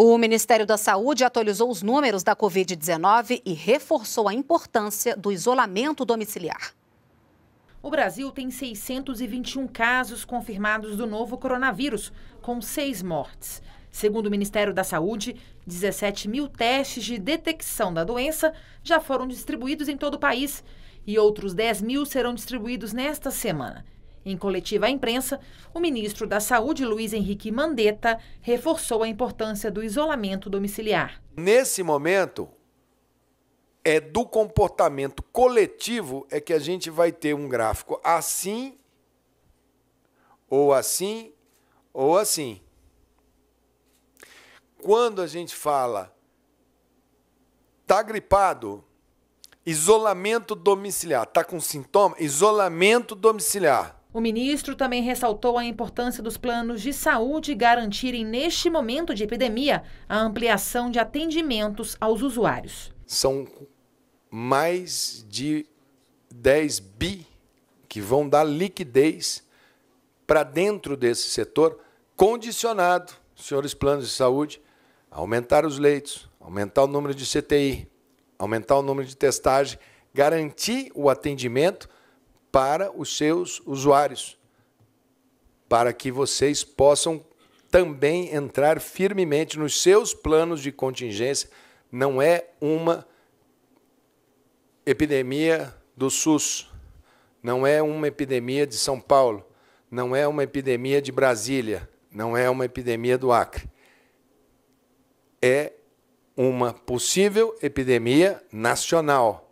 O Ministério da Saúde atualizou os números da Covid-19 e reforçou a importância do isolamento domiciliar. O Brasil tem 621 casos confirmados do novo coronavírus, com seis mortes. Segundo o Ministério da Saúde, 17 mil testes de detecção da doença já foram distribuídos em todo o país e outros 10 mil serão distribuídos nesta semana. Em coletiva à imprensa, o ministro da Saúde, Luiz Henrique Mandetta, reforçou a importância do isolamento domiciliar. Nesse momento, é do comportamento coletivo é que a gente vai ter um gráfico assim, ou assim, ou assim. Quando a gente fala tá gripado, isolamento domiciliar, tá com sintoma, isolamento domiciliar. O ministro também ressaltou a importância dos planos de saúde garantirem, neste momento de epidemia, a ampliação de atendimentos aos usuários. São mais de 10 bi que vão dar liquidez para dentro desse setor, condicionado, senhores planos de saúde, a aumentar os leitos, aumentar o número de CTI, aumentar o número de testagem, garantir o atendimento para os seus usuários, para que vocês possam também entrar firmemente nos seus planos de contingência. Não é uma epidemia do SUS, não é uma epidemia de São Paulo, não é uma epidemia de Brasília, não é uma epidemia do Acre. É uma possível epidemia nacional.